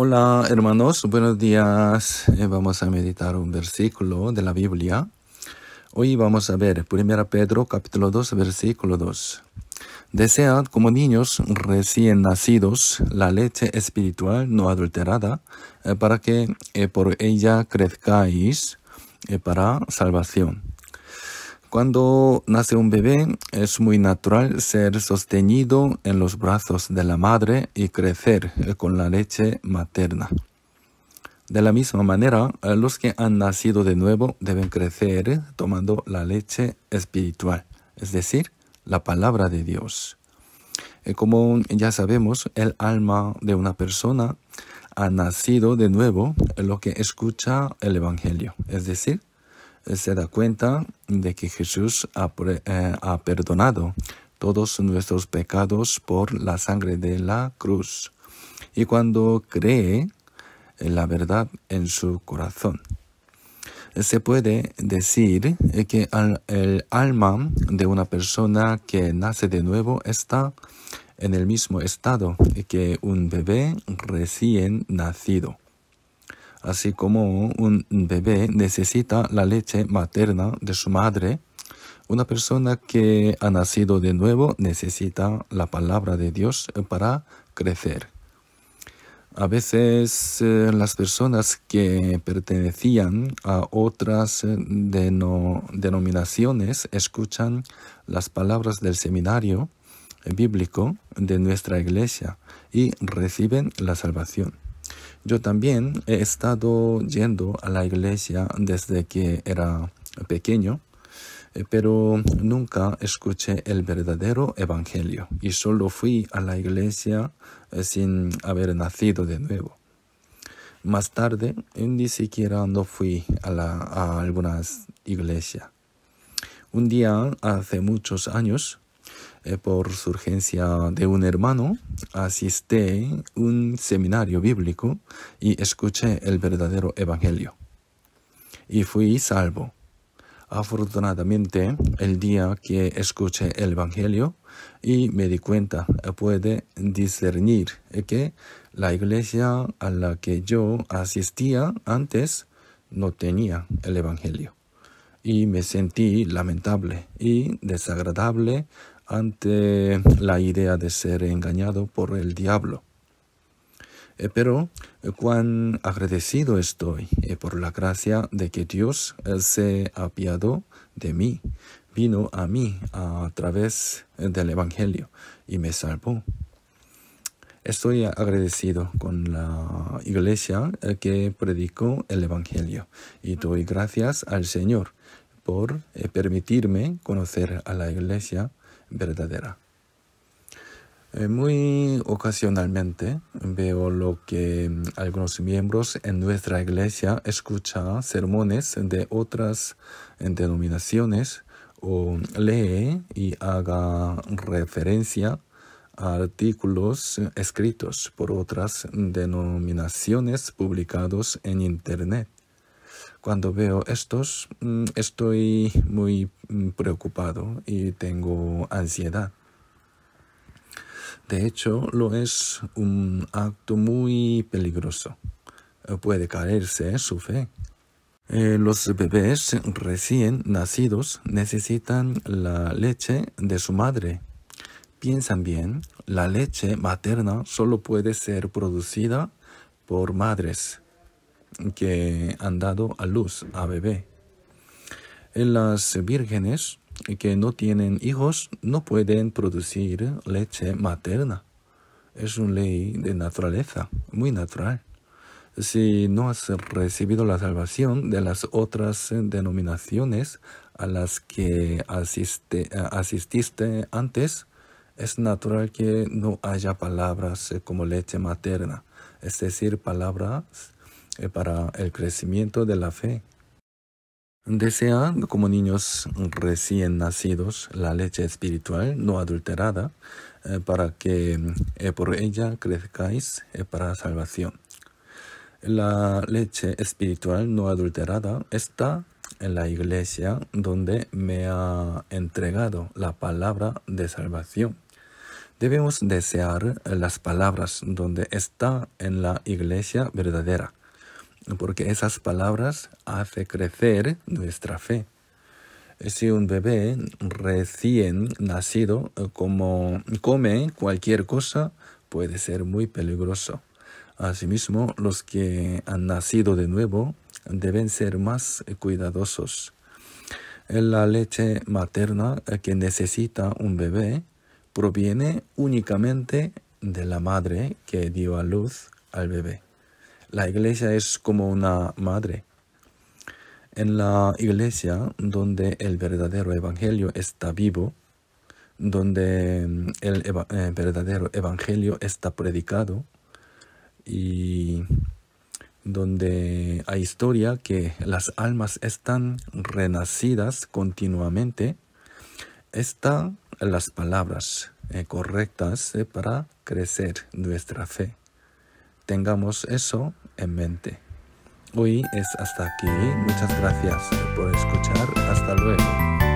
Hola hermanos, buenos días. Eh, vamos a meditar un versículo de la Biblia. Hoy vamos a ver 1 Pedro capítulo 2 versículo 2. Desead como niños recién nacidos la leche espiritual no adulterada eh, para que eh, por ella crezcáis para salvación cuando nace un bebé es muy natural ser sostenido en los brazos de la madre y crecer con la leche materna. De la misma manera, eh, los que han nacido de nuevo deben crecer tomando la leche espiritual, es decir, la palabra de Dios. Eh, como ya sabemos, el alma de una persona ha nacido de nuevo en eh, lo que escucha el Evangelio, es decir, eh, se da cuenta de que Jesús eh, ha, perdonado todos nuestros pecados por la sangre de la cruz y cuando cree en la verdad en su corazón. Se puede decir que el alma de una persona que nace de nuevo está en el mismo estado que un bebé recién nacido así como un bebé necesita la leche materna de su madre, una persona que ha nacido de nuevo necesita la palabra de Dios para crecer. A veces eh, las personas que pertenecían a otras eh, denominaciones escuchan las palabras del seminario bíblico de nuestra iglesia y reciben la salvación. Yo también he estado yendo a la iglesia desde que era pequeño, eh, pero nunca escuché el verdadero evangelio y solo fui a la iglesia eh, sin haber nacido de nuevo. Más tarde eh, ni siquiera no fui a, la, a algunas iglesias. Un día, hace muchos años, eh, por su urgencia de un hermano, asistí un seminario bíblico y escuché el verdadero evangelio. Y fui salvo. Afortunadamente, el día que escuché el Evangelio y me di cuenta, eh, puede discernir eh, que la iglesia a la que yo asistía antes no tenía el Evangelio. Y me sentí lamentable y desagradable ante la idea de ser engañado por el diablo. Eh, pero eh, cuán agradecido estoy eh, por la gracia de que Dios se apiadó de mí, vino a mí a través del Evangelio y me salvó. Estoy agradecido con la iglesia que predicó el Evangelio y doy gracias al Señor por permitirme conocer a la iglesia verdadera. Eh, muy ocasionalmente veo lo que algunos miembros en nuestra iglesia escuchan sermones de otras denominaciones o lee y haga referencia a artículos escritos por otras denominaciones publicados en Internet. Cuando veo estos, mm, estoy muy mm, preocupado y tengo ansiedad. De hecho, lo es un acto muy peligroso. Puede caerse su fe. Eh, los bebés recién nacidos necesitan la leche de su madre. Piensan bien, la leche materna solo puede ser producida por madres que han dado a luz a bebé. Las vírgenes que no tienen hijos no pueden producir leche materna. Es una ley de naturaleza, muy natural. Si no has recibido la salvación de las otras denominaciones a las que asististe antes, es natural que no haya palabras como leche materna, es decir, palabras eh, para el crecimiento de la fe. Desean como niños recién nacidos la leche espiritual no adulterada eh, para que eh, por ella crezcáis para salvación. La leche espiritual no adulterada está en la iglesia donde me ha entregado la palabra de salvación. Debemos desear las palabras donde está en la iglesia verdadera porque esas palabras hacen crecer nuestra fe. Si un bebé recién nacido eh, como come cualquier cosa, puede ser muy peligroso. Asimismo, los que han nacido de nuevo deben ser más cuidadosos. La leche materna eh, que necesita un bebé proviene únicamente de la madre que dio a luz al bebé. La iglesia es como una madre. En la iglesia donde el verdadero evangelio está vivo, donde mm, el eh, verdadero evangelio está predicado y donde hay historia que las almas están renacidas continuamente, están las palabras eh, correctas eh, para crecer nuestra fe tengamos eso en mente. Hoy es hasta aquí. Muchas gracias por escuchar. Hasta luego.